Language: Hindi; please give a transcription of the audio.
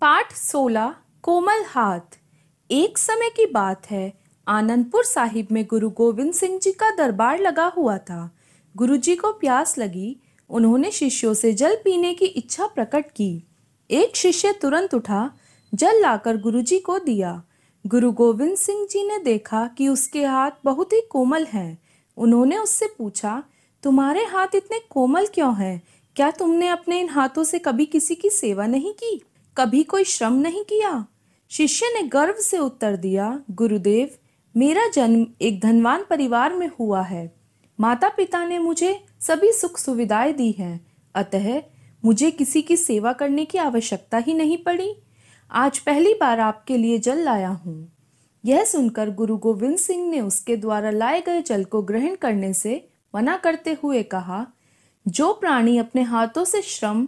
पाठ सोलह कोमल हाथ एक समय की बात है आनंदपुर साहिब में गुरु गोविंद सिंह जी का दरबार लगा हुआ था गुरु जी को प्यास लगी उन्होंने शिष्यों से जल पीने की इच्छा प्रकट की एक शिष्य तुरंत उठा जल लाकर गुरु जी को दिया गुरु गोविंद सिंह जी ने देखा कि उसके हाथ बहुत ही कोमल हैं उन्होंने उससे पूछा तुम्हारे हाथ इतने कोमल क्यों हैं क्या तुमने अपने इन हाथों से कभी किसी की सेवा नहीं की कभी कोई श्रम नहीं किया शिष्य ने गर्व से उत्तर दिया गुरुदेव मेरा जन्म एक धनवान परिवार में हुआ है माता पिता ने मुझे सभी सुख सुविधाएं दी हैं अतः मुझे किसी की सेवा करने की आवश्यकता ही नहीं पड़ी आज पहली बार आपके लिए जल लाया हूँ यह सुनकर गुरु गोविंद सिंह ने उसके द्वारा लाए गए जल को ग्रहण करने से मना करते हुए कहा जो प्राणी अपने हाथों से श्रम